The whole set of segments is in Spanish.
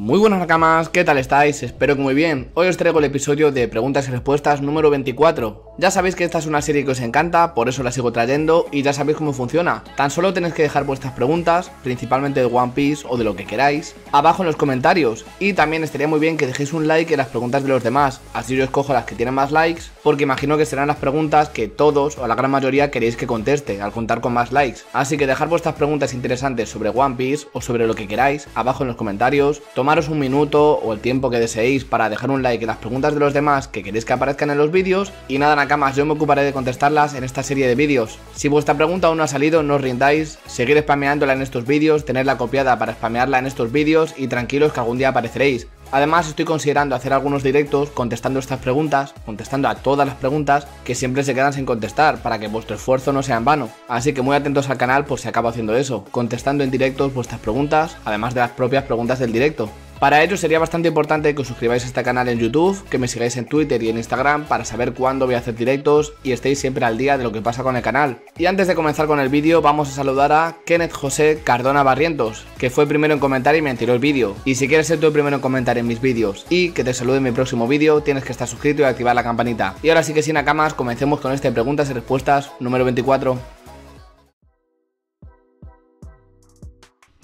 Muy buenas nakamas, ¿qué tal estáis? Espero que muy bien. Hoy os traigo el episodio de preguntas y respuestas número 24, ya sabéis que esta es una serie que os encanta, por eso la sigo trayendo y ya sabéis cómo funciona. Tan solo tenéis que dejar vuestras preguntas, principalmente de One Piece o de lo que queráis, abajo en los comentarios. Y también estaría muy bien que dejéis un like en las preguntas de los demás, así yo escojo las que tienen más likes, porque imagino que serán las preguntas que todos o la gran mayoría queréis que conteste al contar con más likes. Así que dejar vuestras preguntas interesantes sobre One Piece o sobre lo que queráis abajo en los comentarios, tomaros un minuto o el tiempo que deseéis para dejar un like en las preguntas de los demás que queréis que aparezcan en los vídeos y nada, nada yo me ocuparé de contestarlas en esta serie de vídeos. Si vuestra pregunta aún no ha salido, no os rindáis, seguir spameándola en estos vídeos, tenerla copiada para spamearla en estos vídeos y tranquilos que algún día apareceréis. Además, estoy considerando hacer algunos directos contestando estas preguntas, contestando a todas las preguntas que siempre se quedan sin contestar, para que vuestro esfuerzo no sea en vano. Así que muy atentos al canal por si acabo haciendo eso, contestando en directos vuestras preguntas, además de las propias preguntas del directo. Para ello sería bastante importante que os suscribáis a este canal en YouTube, que me sigáis en Twitter y en Instagram para saber cuándo voy a hacer directos y estéis siempre al día de lo que pasa con el canal. Y antes de comenzar con el vídeo vamos a saludar a Kenneth José Cardona Barrientos, que fue el primero en comentar y me tiró el vídeo. Y si quieres ser tú el primero en comentar en mis vídeos y que te salude en mi próximo vídeo, tienes que estar suscrito y activar la campanita. Y ahora sí que sin acamas, comencemos con este preguntas y respuestas número 24.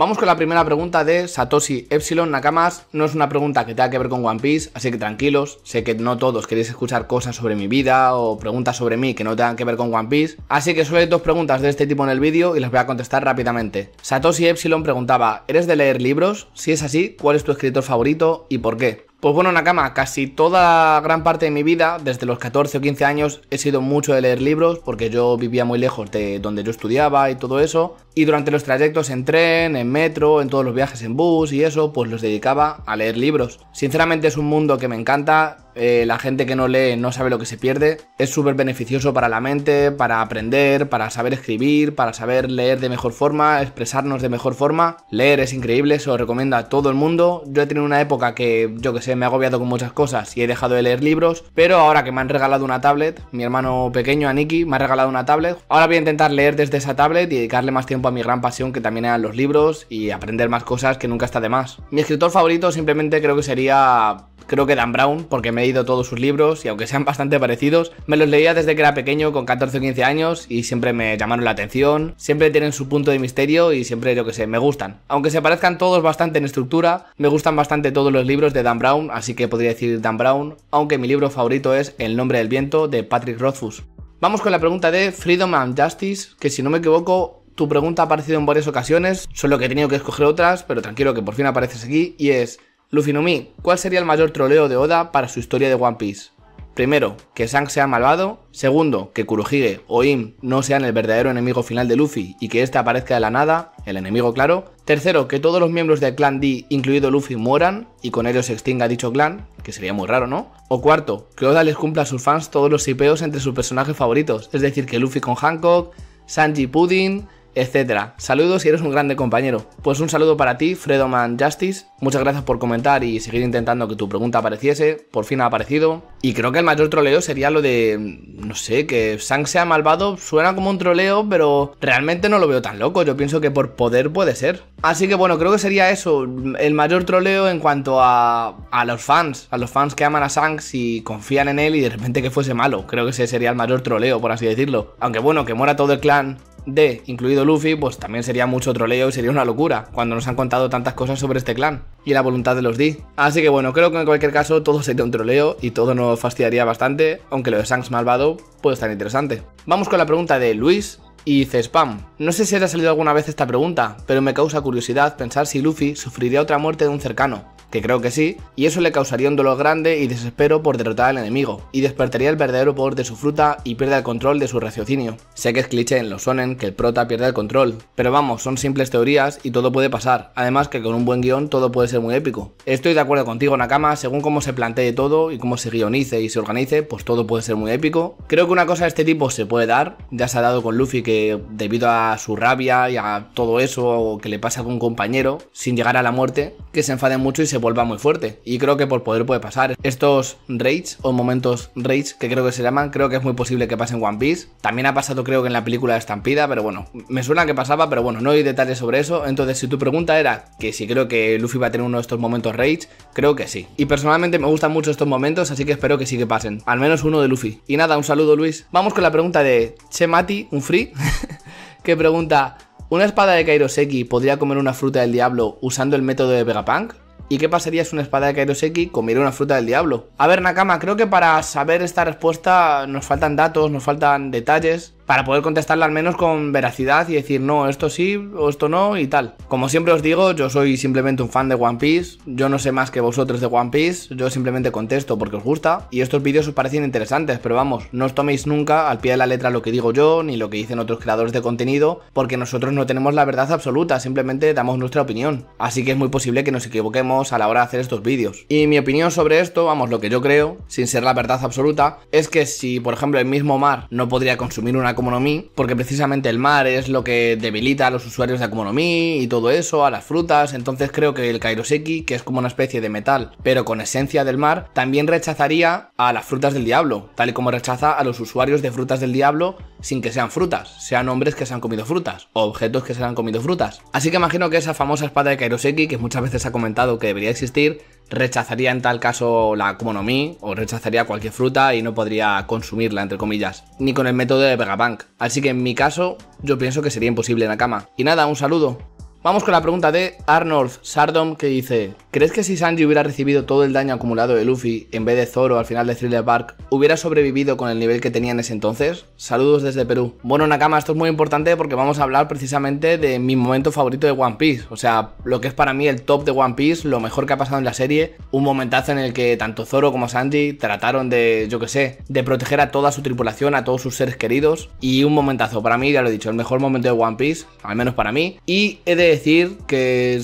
Vamos con la primera pregunta de Satoshi Epsilon Nakamas. No es una pregunta que tenga que ver con One Piece, así que tranquilos. Sé que no todos queréis escuchar cosas sobre mi vida o preguntas sobre mí que no tengan que ver con One Piece. Así que solo hay dos preguntas de este tipo en el vídeo y las voy a contestar rápidamente. Satoshi Epsilon preguntaba, ¿eres de leer libros? Si es así, ¿cuál es tu escritor favorito y por qué? Pues bueno, Nakama, casi toda gran parte de mi vida, desde los 14 o 15 años, he sido mucho de leer libros porque yo vivía muy lejos de donde yo estudiaba y todo eso. Y durante los trayectos en tren, en metro, en todos los viajes en bus y eso, pues los dedicaba a leer libros. Sinceramente es un mundo que me encanta, eh, la gente que no lee no sabe lo que se pierde. Es súper beneficioso para la mente, para aprender, para saber escribir, para saber leer de mejor forma, expresarnos de mejor forma. Leer es increíble, se lo recomiendo a todo el mundo. Yo he tenido una época que, yo que sé, me he agobiado con muchas cosas y he dejado de leer libros, pero ahora que me han regalado una tablet, mi hermano pequeño, Aniki, me ha regalado una tablet. Ahora voy a intentar leer desde esa tablet y dedicarle más tiempo a mi gran pasión que también eran los libros y aprender más cosas que nunca está de más. Mi escritor favorito simplemente creo que sería creo que Dan Brown, porque me he leído todos sus libros y aunque sean bastante parecidos, me los leía desde que era pequeño con 14 o 15 años y siempre me llamaron la atención, siempre tienen su punto de misterio y siempre, yo que sé, me gustan. Aunque se parezcan todos bastante en estructura, me gustan bastante todos los libros de Dan Brown, así que podría decir Dan Brown, aunque mi libro favorito es El nombre del viento de Patrick Rothfuss. Vamos con la pregunta de Freedom and Justice, que si no me equivoco tu pregunta ha aparecido en varias ocasiones, solo que he tenido que escoger otras, pero tranquilo que por fin apareces aquí, y es, Luffy no Mi, ¿cuál sería el mayor troleo de Oda para su historia de One Piece? Primero, que Sang sea malvado. Segundo, que Kurohige o Im no sean el verdadero enemigo final de Luffy y que este aparezca de la nada, el enemigo claro. Tercero, que todos los miembros del clan D, incluido Luffy, mueran y con ellos se extinga dicho clan, que sería muy raro, ¿no? O cuarto, que Oda les cumpla a sus fans todos los sipeos entre sus personajes favoritos, es decir, que Luffy con Hancock, Sanji Pudding, etcétera. Saludos si eres un grande compañero. Pues un saludo para ti, Fredoman Justice. Muchas gracias por comentar y seguir intentando que tu pregunta apareciese. Por fin ha aparecido. Y creo que el mayor troleo sería lo de. No sé, que Sang sea malvado. Suena como un troleo, pero realmente no lo veo tan loco. Yo pienso que por poder puede ser. Así que bueno, creo que sería eso. El mayor troleo en cuanto a, a los fans. A los fans que aman a Sang y confían en él y de repente que fuese malo. Creo que ese sería el mayor troleo, por así decirlo. Aunque bueno, que muera todo el clan D, incluido Luffy, pues también sería mucho troleo y sería una locura, cuando nos han contado tantas cosas sobre este clan y la voluntad de los D. Así que bueno, creo que en cualquier caso todo sería un troleo y todo nos fastidiaría bastante, aunque lo de Shanks malvado puede estar interesante. Vamos con la pregunta de Luis, y dice spam. No sé si ha salido alguna vez esta pregunta, pero me causa curiosidad pensar si Luffy sufriría otra muerte de un cercano que creo que sí, y eso le causaría un dolor grande y desespero por derrotar al enemigo, y despertaría el verdadero poder de su fruta y pierde el control de su raciocinio. Sé que es cliché en los sonen que el prota pierda el control, pero vamos, son simples teorías y todo puede pasar, además que con un buen guión todo puede ser muy épico. Estoy de acuerdo contigo Nakama, según cómo se plantee todo y cómo se guionice y se organice, pues todo puede ser muy épico. Creo que una cosa de este tipo se puede dar, ya se ha dado con Luffy que debido a su rabia y a todo eso que le pasa a un compañero, sin llegar a la muerte, que se enfade mucho y se vuelva muy fuerte. Y creo que por poder puede pasar. Estos raids o momentos raids que creo que se llaman, creo que es muy posible que pasen en One Piece. También ha pasado creo que en la película de Estampida, pero bueno, me suena que pasaba, pero bueno, no hay detalles sobre eso. Entonces si tu pregunta era que si creo que Luffy va a tener uno de estos momentos raids, creo que sí. Y personalmente me gustan mucho estos momentos, así que espero que sí que pasen. Al menos uno de Luffy. Y nada, un saludo Luis. Vamos con la pregunta de Chemati, un free, que pregunta... ¿Una espada de Kairoseki podría comer una fruta del diablo usando el método de Vegapunk? ¿Y qué pasaría si una espada de Kairoseki comiera una fruta del diablo? A ver, Nakama, creo que para saber esta respuesta nos faltan datos, nos faltan detalles para poder contestarla al menos con veracidad y decir, no, esto sí o esto no y tal. Como siempre os digo, yo soy simplemente un fan de One Piece, yo no sé más que vosotros de One Piece, yo simplemente contesto porque os gusta y estos vídeos os parecen interesantes, pero vamos, no os toméis nunca al pie de la letra lo que digo yo ni lo que dicen otros creadores de contenido, porque nosotros no tenemos la verdad absoluta, simplemente damos nuestra opinión. Así que es muy posible que nos equivoquemos a la hora de hacer estos vídeos. Y mi opinión sobre esto, vamos, lo que yo creo, sin ser la verdad absoluta, es que si, por ejemplo, el mismo mar no podría consumir una Akuma no Mi, porque precisamente el mar es lo que debilita a los usuarios de Akuma no Mi y todo eso, a las frutas, entonces creo que el Kairoseki, que es como una especie de metal, pero con esencia del mar, también rechazaría a las frutas del diablo, tal y como rechaza a los usuarios de frutas del diablo sin que sean frutas, sean hombres que se han comido frutas o objetos que se han comido frutas. Así que imagino que esa famosa espada de Kairoseki, que muchas veces ha comentado que debería existir, rechazaría en tal caso la Kumonomi o rechazaría cualquier fruta y no podría consumirla, entre comillas, ni con el método de Vegapunk. Así que en mi caso, yo pienso que sería imposible en la cama. Y nada, un saludo. Vamos con la pregunta de Arnold Sardom que dice: ¿Crees que si Sanji hubiera recibido todo el daño acumulado de Luffy en vez de Zoro al final de Thriller Park, hubiera sobrevivido con el nivel que tenía en ese entonces? Saludos desde Perú. Bueno, Nakama, esto es muy importante porque vamos a hablar precisamente de mi momento favorito de One Piece. O sea, lo que es para mí el top de One Piece, lo mejor que ha pasado en la serie. Un momentazo en el que tanto Zoro como Sanji trataron de, yo que sé, de proteger a toda su tripulación, a todos sus seres queridos. Y un momentazo, para mí, ya lo he dicho, el mejor momento de One Piece, al menos para mí. Y de decir que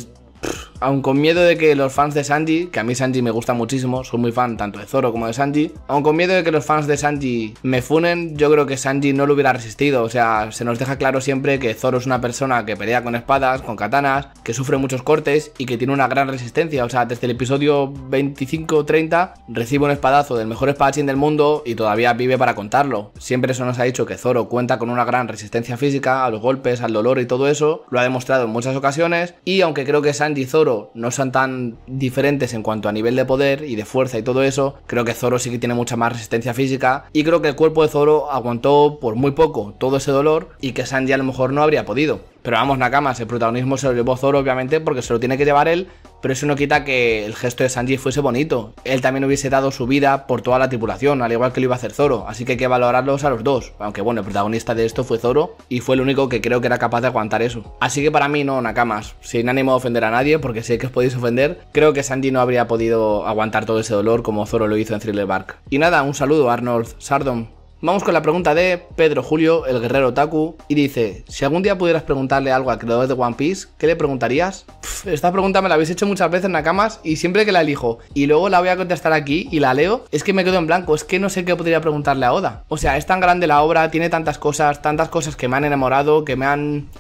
aun con miedo de que los fans de Sanji que a mí Sanji me gusta muchísimo, soy muy fan tanto de Zoro como de Sanji, aun con miedo de que los fans de Sanji me funen, yo creo que Sanji no lo hubiera resistido, o sea, se nos deja claro siempre que Zoro es una persona que pelea con espadas, con katanas, que sufre muchos cortes y que tiene una gran resistencia, o sea, desde el episodio 25-30 recibe un espadazo del mejor espadachín del mundo y todavía vive para contarlo. Siempre eso nos ha dicho que Zoro cuenta con una gran resistencia física a los golpes, al dolor y todo eso, lo ha demostrado en muchas ocasiones y aunque creo que Sanji y Zoro no son tan diferentes en cuanto a nivel de poder y de fuerza y todo eso, creo que Zoro sí que tiene mucha más resistencia física y creo que el cuerpo de Zoro aguantó por muy poco todo ese dolor y que Sanji a lo mejor no habría podido. Pero vamos, Nakamas, el protagonismo se lo llevó Zoro, obviamente, porque se lo tiene que llevar él pero eso no quita que el gesto de Sanji fuese bonito. Él también hubiese dado su vida por toda la tripulación, al igual que lo iba a hacer Zoro, así que hay que valorarlos a los dos. Aunque bueno, el protagonista de esto fue Zoro y fue el único que creo que era capaz de aguantar eso. Así que para mí no, Nakamas, sin ánimo de ofender a nadie, porque sé que os podéis ofender, creo que Sanji no habría podido aguantar todo ese dolor como Zoro lo hizo en Thriller Bark. Y nada, un saludo Arnold Sardom. Vamos con la pregunta de Pedro Julio, el guerrero Taku y dice, si algún día pudieras preguntarle algo al creador de One Piece, ¿qué le preguntarías? esta pregunta me la habéis hecho muchas veces en Nakamas y siempre que la elijo y luego la voy a contestar aquí y la leo, es que me quedo en blanco, es que no sé qué podría preguntarle a Oda. O sea, es tan grande la obra, tiene tantas cosas, tantas cosas que me han enamorado, que me han...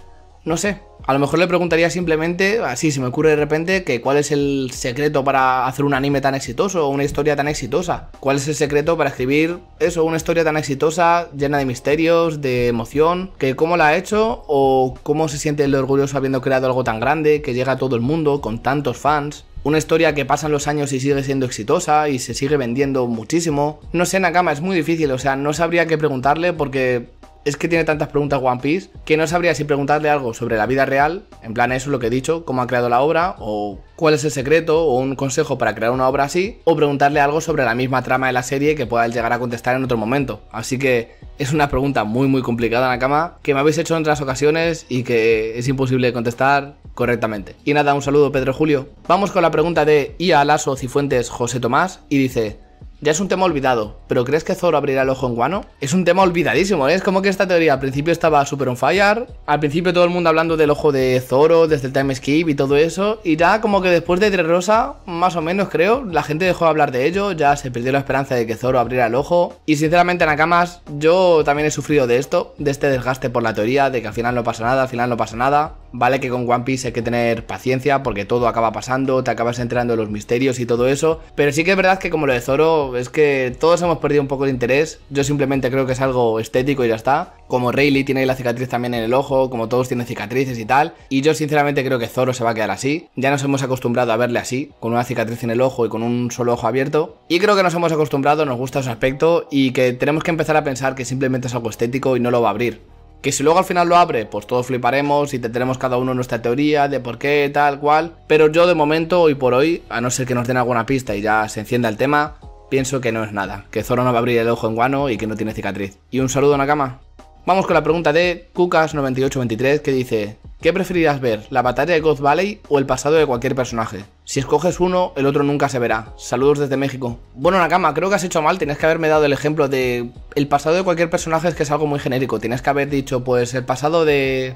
no sé, a lo mejor le preguntaría simplemente, así se me ocurre de repente, que cuál es el secreto para hacer un anime tan exitoso o una historia tan exitosa. ¿Cuál es el secreto para escribir eso, una historia tan exitosa, llena de misterios, de emoción? Que cómo la ha hecho o cómo se siente el orgulloso habiendo creado algo tan grande, que llega a todo el mundo, con tantos fans. Una historia que pasan los años y sigue siendo exitosa y se sigue vendiendo muchísimo. No sé, Nakama, es muy difícil, o sea, no sabría qué preguntarle porque es que tiene tantas preguntas One Piece que no sabría si preguntarle algo sobre la vida real, en plan eso es lo que he dicho, cómo ha creado la obra, o cuál es el secreto o un consejo para crear una obra así, o preguntarle algo sobre la misma trama de la serie que pueda llegar a contestar en otro momento. Así que es una pregunta muy muy complicada, Nakama, que me habéis hecho en otras ocasiones y que es imposible contestar correctamente. Y nada, un saludo Pedro Julio. Vamos con la pregunta de Ia Lasso Cifuentes José Tomás y dice... Ya es un tema olvidado, pero ¿crees que Zoro abrirá el ojo en Guano? Es un tema olvidadísimo, ¿eh? es como que esta teoría al principio estaba súper on fire, al principio todo el mundo hablando del ojo de Zoro, desde el time skip y todo eso, y ya como que después de Tres Rosa, más o menos creo, la gente dejó de hablar de ello, ya se perdió la esperanza de que Zoro abriera el ojo, y sinceramente Nakamas, yo también he sufrido de esto, de este desgaste por la teoría, de que al final no pasa nada, al final no pasa nada, Vale que con One Piece hay que tener paciencia porque todo acaba pasando, te acabas enterando de los misterios y todo eso. Pero sí que es verdad que como lo de Zoro es que todos hemos perdido un poco de interés. Yo simplemente creo que es algo estético y ya está. Como Rayleigh tiene la cicatriz también en el ojo, como todos tienen cicatrices y tal. Y yo sinceramente creo que Zoro se va a quedar así. Ya nos hemos acostumbrado a verle así, con una cicatriz en el ojo y con un solo ojo abierto. Y creo que nos hemos acostumbrado, nos gusta su aspecto y que tenemos que empezar a pensar que simplemente es algo estético y no lo va a abrir. Que si luego al final lo abre, pues todos fliparemos y tendremos cada uno nuestra teoría de por qué, tal, cual. Pero yo de momento, hoy por hoy, a no ser que nos den alguna pista y ya se encienda el tema, pienso que no es nada, que Zoro no va a abrir el ojo en guano y que no tiene cicatriz. Y un saludo, Nakama. Vamos con la pregunta de kukas 9823 que dice: ¿Qué preferirías ver, la batalla de God Valley o el pasado de cualquier personaje? Si escoges uno, el otro nunca se verá. Saludos desde México. Bueno, Nakama, creo que has hecho mal. tienes que haberme dado el ejemplo de. El pasado de cualquier personaje es que es algo muy genérico. Tienes que haber dicho, pues, el pasado de.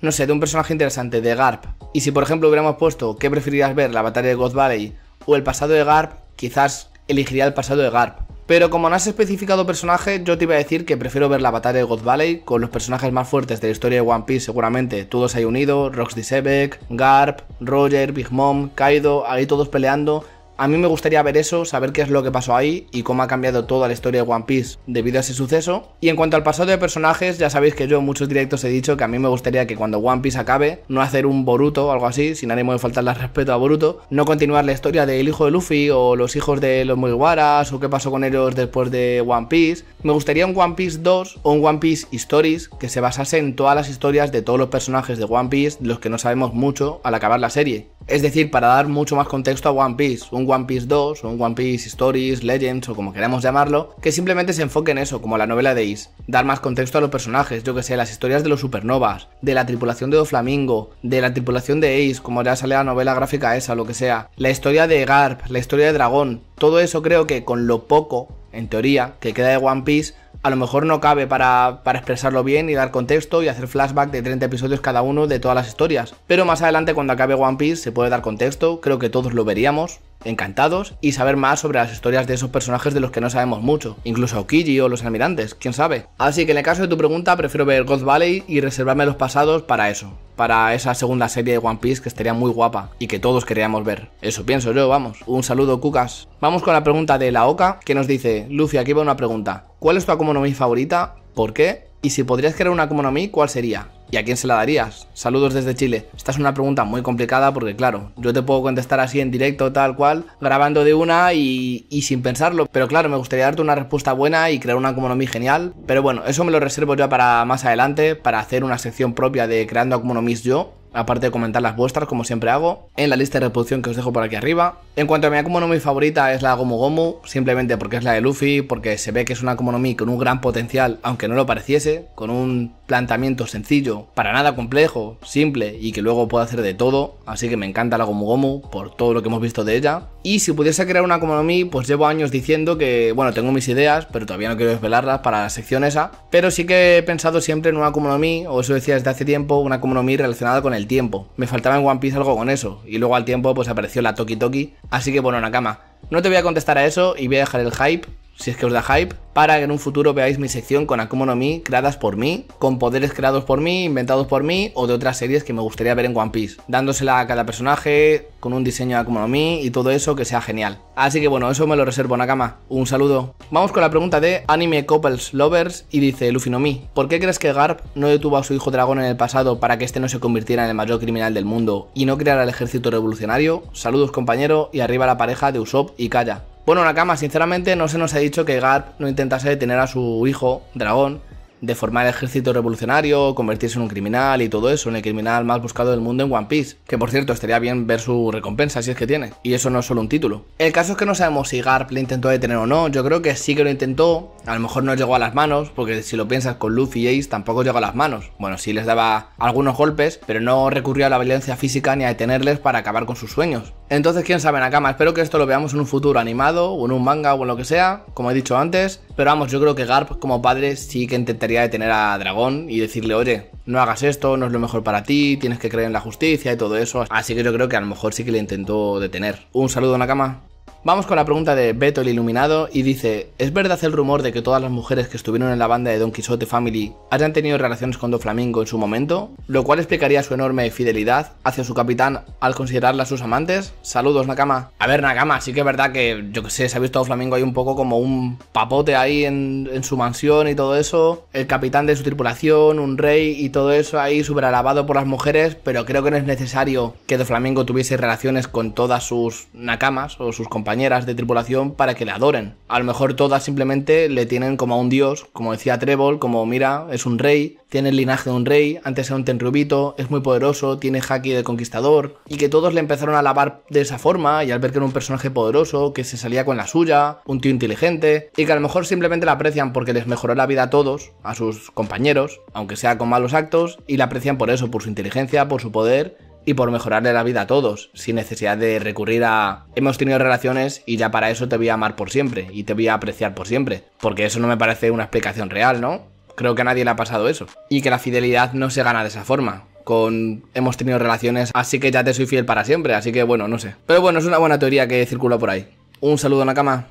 No sé, de un personaje interesante, de Garp. Y si, por ejemplo, hubiéramos puesto, ¿qué preferirías ver, la batalla de God Valley o el pasado de Garp? Quizás elegiría el pasado de Garp. Pero como no has especificado personaje, yo te iba a decir que prefiero ver la batalla de God Valley con los personajes más fuertes de la historia de One Piece seguramente. Todos ahí unidos, Roxy Sebek, Garp, Roger, Big Mom, Kaido, ahí todos peleando a mí me gustaría ver eso, saber qué es lo que pasó ahí y cómo ha cambiado toda la historia de One Piece debido a ese suceso. Y en cuanto al pasado de personajes, ya sabéis que yo en muchos directos he dicho que a mí me gustaría que cuando One Piece acabe, no hacer un Boruto o algo así, sin ánimo de faltarle respeto a Boruto, no continuar la historia del hijo de Luffy o los hijos de los Mugiwaras o qué pasó con ellos después de One Piece. Me gustaría un One Piece 2 o un One Piece Stories que se basase en todas las historias de todos los personajes de One Piece, los que no sabemos mucho al acabar la serie. Es decir, para dar mucho más contexto a One Piece, un One Piece 2, un One Piece Stories, Legends o como queramos llamarlo, que simplemente se enfoque en eso, como la novela de Ace. Dar más contexto a los personajes, yo que sé, las historias de los supernovas, de la tripulación de Doflamingo, de la tripulación de Ace, como ya sale la novela gráfica esa, lo que sea, la historia de Garp, la historia de Dragón, todo eso creo que con lo poco, en teoría, que queda de One Piece, a lo mejor no cabe para, expresarlo bien y dar contexto y hacer flashback de 30 episodios cada uno de todas las historias. Pero más adelante cuando acabe One Piece se puede dar contexto, creo que todos lo veríamos encantados y saber más sobre las historias de esos personajes de los que no sabemos mucho, incluso Okiji o los almirantes, quién sabe. Así que en el caso de tu pregunta, prefiero ver God Valley y reservarme los pasados para eso, para esa segunda serie de One Piece que estaría muy guapa y que todos queríamos ver. Eso pienso yo, vamos. Un saludo, Cucas. Vamos con la pregunta de la Oca, que nos dice, Luffy, aquí va una pregunta. ¿Cuál es tu mi favorita? ¿Por qué? Y si podrías crear una como ¿cuál sería? ¿Y a quién se la darías? Saludos desde Chile. Esta es una pregunta muy complicada porque, claro, yo te puedo contestar así en directo, tal cual, grabando de una y, sin pensarlo. Pero claro, me gustaría darte una respuesta buena y crear una economía genial. Pero bueno, eso me lo reservo ya para más adelante, para hacer una sección propia de creando akumonomis yo aparte de comentar las vuestras, como siempre hago, en la lista de reproducción que os dejo por aquí arriba. En cuanto a mi Mi favorita es la Gomu Gomu, simplemente porque es la de Luffy, porque se ve que es una Mi con un gran potencial, aunque no lo pareciese, con un planteamiento sencillo, para nada complejo, simple y que luego puede hacer de todo, así que me encanta la Gomu Gomu por todo lo que hemos visto de ella. Y si pudiese crear una como mí, pues llevo años diciendo que, bueno, tengo mis ideas, pero todavía no quiero desvelarlas para la sección esa. Pero sí que he pensado siempre en una como Mi, o eso decía desde hace tiempo, una como Mi relacionada con el tiempo. Me faltaba en One Piece algo con eso, y luego al tiempo pues apareció la Toki Toki. Así que bueno, Nakama, no te voy a contestar a eso y voy a dejar el hype si es que os da hype, para que en un futuro veáis mi sección con Akuma no Mi creadas por mí, con poderes creados por mí, inventados por mí o de otras series que me gustaría ver en One Piece, dándosela a cada personaje, con un diseño de Mi y todo eso que sea genial. Así que bueno, eso me lo reservo Nakama. Un saludo. Vamos con la pregunta de Anime Couples Lovers y dice Luffy no Mi, ¿por qué crees que Garp no detuvo a su hijo dragón en el pasado para que este no se convirtiera en el mayor criminal del mundo y no creara el ejército revolucionario? Saludos compañero y arriba la pareja de Usopp y Kaya. Bueno, Nakama, sinceramente no se nos ha dicho que Garp no intentase detener a su hijo, Dragón, de formar el ejército revolucionario, convertirse en un criminal y todo eso, en el criminal más buscado del mundo en One Piece. Que por cierto, estaría bien ver su recompensa si es que tiene. Y eso no es solo un título. El caso es que no sabemos si Garp le intentó detener o no. Yo creo que sí que lo intentó. A lo mejor no llegó a las manos, porque si lo piensas con Luffy y Ace tampoco llegó a las manos. Bueno, sí les daba algunos golpes, pero no recurrió a la violencia física ni a detenerles para acabar con sus sueños. Entonces, quién sabe, Nakama, espero que esto lo veamos en un futuro animado, o en un manga, o en lo que sea, como he dicho antes. Pero vamos, yo creo que Garp, como padre, sí que intentaría detener a Dragón y decirle, oye, no hagas esto, no es lo mejor para ti, tienes que creer en la justicia y todo eso. Así que yo creo que a lo mejor sí que le intentó detener. Un saludo, Nakama. Vamos con la pregunta de Beto el Iluminado y dice, ¿es verdad el rumor de que todas las mujeres que estuvieron en la banda de Don Quixote Family hayan tenido relaciones con Do Flamingo en su momento? Lo cual explicaría su enorme fidelidad hacia su capitán al considerarla sus amantes. Saludos Nakama. A ver Nakama, sí que es verdad que yo que sé, se ha visto a Do Flamingo ahí un poco como un papote ahí en, su mansión y todo eso. El capitán de su tripulación, un rey y todo eso ahí súper por las mujeres, pero creo que no es necesario que Doflamingo Flamingo tuviese relaciones con todas sus Nakamas o sus compañeros de tripulación para que le adoren. A lo mejor todas simplemente le tienen como a un dios, como decía Trébol, como mira, es un rey, tiene el linaje de un rey, antes era un tenrubito, es muy poderoso, tiene haki de conquistador, y que todos le empezaron a lavar de esa forma, y al ver que era un personaje poderoso, que se salía con la suya, un tío inteligente, y que a lo mejor simplemente la aprecian porque les mejoró la vida a todos, a sus compañeros, aunque sea con malos actos, y la aprecian por eso, por su inteligencia, por su poder, y por mejorarle la vida a todos, sin necesidad de recurrir a hemos tenido relaciones y ya para eso te voy a amar por siempre y te voy a apreciar por siempre, porque eso no me parece una explicación real, ¿no? Creo que a nadie le ha pasado eso. Y que la fidelidad no se gana de esa forma. Con hemos tenido relaciones, así que ya te soy fiel para siempre, así que bueno, no sé. Pero bueno, es una buena teoría que circula por ahí. Un saludo, Nakama.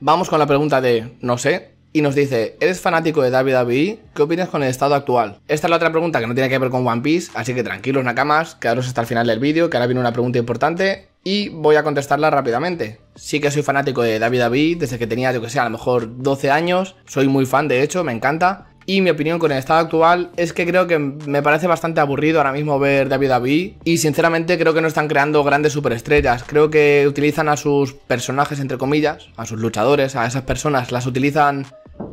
Vamos con la pregunta de, no sé, y nos dice, ¿eres fanático de David WWE? ¿Qué opinas con el estado actual? Esta es la otra pregunta que no tiene que ver con One Piece, así que tranquilos nakamas, quedaros hasta el final del vídeo, que ahora viene una pregunta importante y voy a contestarla rápidamente. Sí que soy fanático de David WWE desde que tenía, yo que sé, a lo mejor 12 años, soy muy fan de hecho, me encanta. Y mi opinión con el estado actual es que creo que me parece bastante aburrido ahora mismo ver David david e, Y sinceramente creo que no están creando grandes superestrellas. Creo que utilizan a sus personajes, entre comillas, a sus luchadores, a esas personas, las utilizan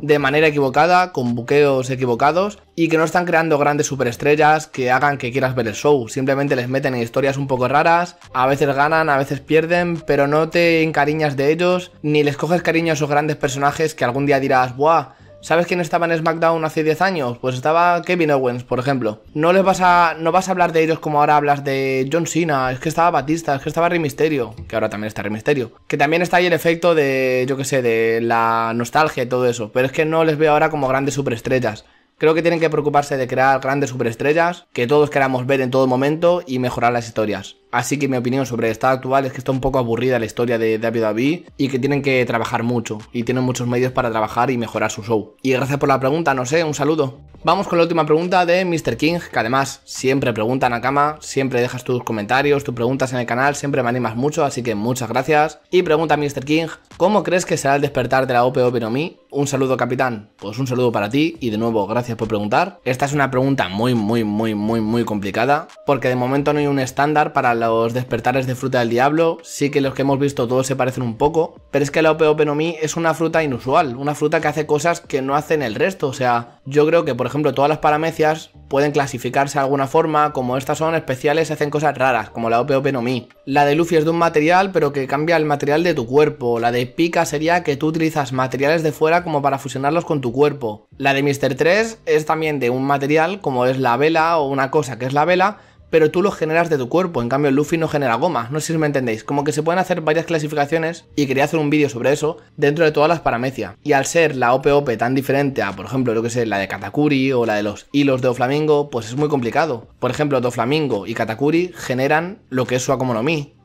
de manera equivocada, con buqueos equivocados y que no están creando grandes superestrellas que hagan que quieras ver el show. Simplemente les meten en historias un poco raras, a veces ganan, a veces pierden, pero no te encariñas de ellos ni les coges cariño a esos grandes personajes que algún día dirás, ¡buah! ¿Sabes quién estaba en SmackDown hace 10 años? Pues estaba Kevin Owens, por ejemplo. No les vas a. No vas a hablar de ellos como ahora hablas de John Cena. Es que estaba Batista, es que estaba Rey Mysterio, Que ahora también está Rey Mysterio. Que también está ahí el efecto de, yo qué sé, de la nostalgia y todo eso. Pero es que no les veo ahora como grandes superestrellas. Creo que tienen que preocuparse de crear grandes superestrellas que todos queramos ver en todo momento y mejorar las historias. Así que mi opinión sobre el estado actual es que está un poco aburrida la historia de David y que tienen que trabajar mucho y tienen muchos medios para trabajar y mejorar su show. Y gracias por la pregunta, no sé, un saludo. Vamos con la última pregunta de Mr. King, que además siempre preguntan a cama, siempre dejas tus comentarios, tus preguntas en el canal, siempre me animas mucho, así que muchas gracias. Y pregunta Mr. King, ¿cómo crees que será el despertar de la OPO mí Un saludo, capitán. Pues un saludo para ti y de nuevo, gracias por preguntar. Esta es una pregunta muy, muy, muy, muy, muy complicada, porque de momento no hay un estándar para la los despertares de fruta del diablo, sí que los que hemos visto todos se parecen un poco, pero es que la Ope no es una fruta inusual, una fruta que hace cosas que no hacen el resto, o sea, yo creo que por ejemplo todas las paramecias pueden clasificarse de alguna forma, como estas son especiales, hacen cosas raras, como la Ope no La de Luffy es de un material, pero que cambia el material de tu cuerpo, la de Pika sería que tú utilizas materiales de fuera como para fusionarlos con tu cuerpo. La de Mr. 3 es también de un material, como es la vela o una cosa que es la vela, pero tú lo generas de tu cuerpo. En cambio, Luffy no genera goma. No sé si me entendéis. Como que se pueden hacer varias clasificaciones y quería hacer un vídeo sobre eso dentro de todas las paramecias. Y al ser la OPOP tan diferente a, por ejemplo, lo que sea, la de Katakuri o la de los hilos de Doflamingo, pues es muy complicado. Por ejemplo, Doflamingo y Katakuri generan lo que es su no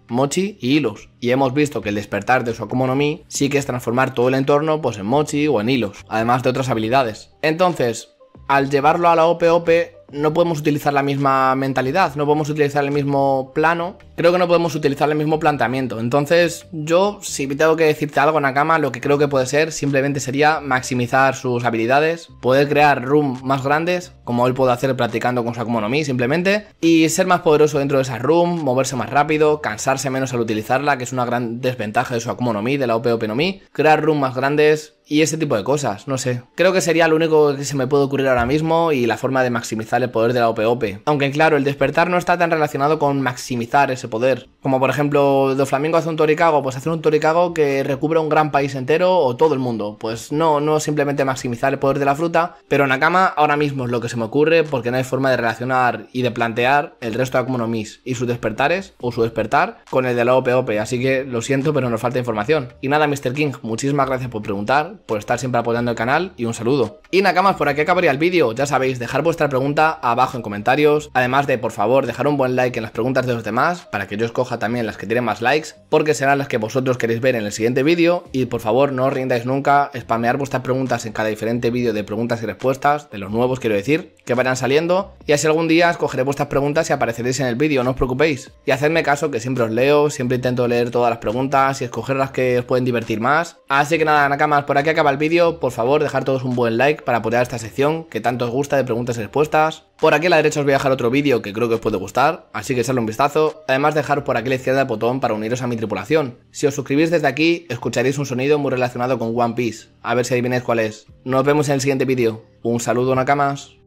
Mochi y hilos. Y hemos visto que el despertar de su Akuma sí que es transformar todo el entorno pues en Mochi o en hilos, además de otras habilidades. Entonces, al llevarlo a la OPOP, no podemos utilizar la misma mentalidad, no podemos utilizar el mismo plano creo que no podemos utilizar el mismo planteamiento. Entonces, yo, si tengo que decirte algo, Nakama, lo que creo que puede ser simplemente sería maximizar sus habilidades, poder crear room más grandes, como él puede hacer practicando con su Akuma no Mi simplemente, y ser más poderoso dentro de esa room, moverse más rápido, cansarse menos al utilizarla, que es una gran desventaja de su Akuma no Mi, de la OP, no Mi, crear room más grandes, y ese tipo de cosas, no sé. Creo que sería lo único que se me puede ocurrir ahora mismo y la forma de maximizar el poder de la OPOP. Aunque claro, el despertar no está tan relacionado con maximizar ese poder. Como por ejemplo, los Flamengo hace un Toricago, pues hacer un Toricago que recubre un gran país entero o todo el mundo. Pues no, no simplemente maximizar el poder de la fruta, pero Nakama ahora mismo es lo que se me ocurre porque no hay forma de relacionar y de plantear el resto de Akuma y sus despertares o su despertar con el de la OPOP. Así que lo siento, pero nos falta información. Y nada, Mr. King, muchísimas gracias por preguntar, por estar siempre apoyando el canal y un saludo. Y nakama por aquí acabaría el vídeo. Ya sabéis, dejar vuestra pregunta abajo en comentarios. Además de, por favor, dejar un buen like en las preguntas de los demás para para que yo escoja también las que tienen más likes, porque serán las que vosotros queréis ver en el siguiente vídeo y por favor no os rindáis nunca, spamear vuestras preguntas en cada diferente vídeo de preguntas y respuestas, de los nuevos quiero decir, que vayan saliendo y así algún día escogeré vuestras preguntas y apareceréis en el vídeo, no os preocupéis. Y hacedme caso que siempre os leo, siempre intento leer todas las preguntas y escoger las que os pueden divertir más. Así que nada, nakamas, por aquí acaba el vídeo, por favor dejar todos un buen like para apoyar esta sección que tanto os gusta de preguntas y respuestas. Por aquí a la derecha os voy a dejar otro vídeo que creo que os puede gustar, así que echadle un vistazo. Además dejar por aquí la izquierda el botón para uniros a mi tripulación. Si os suscribís desde aquí, escucharéis un sonido muy relacionado con One Piece. A ver si adivináis cuál es. Nos vemos en el siguiente vídeo. Un saludo, Nakamas.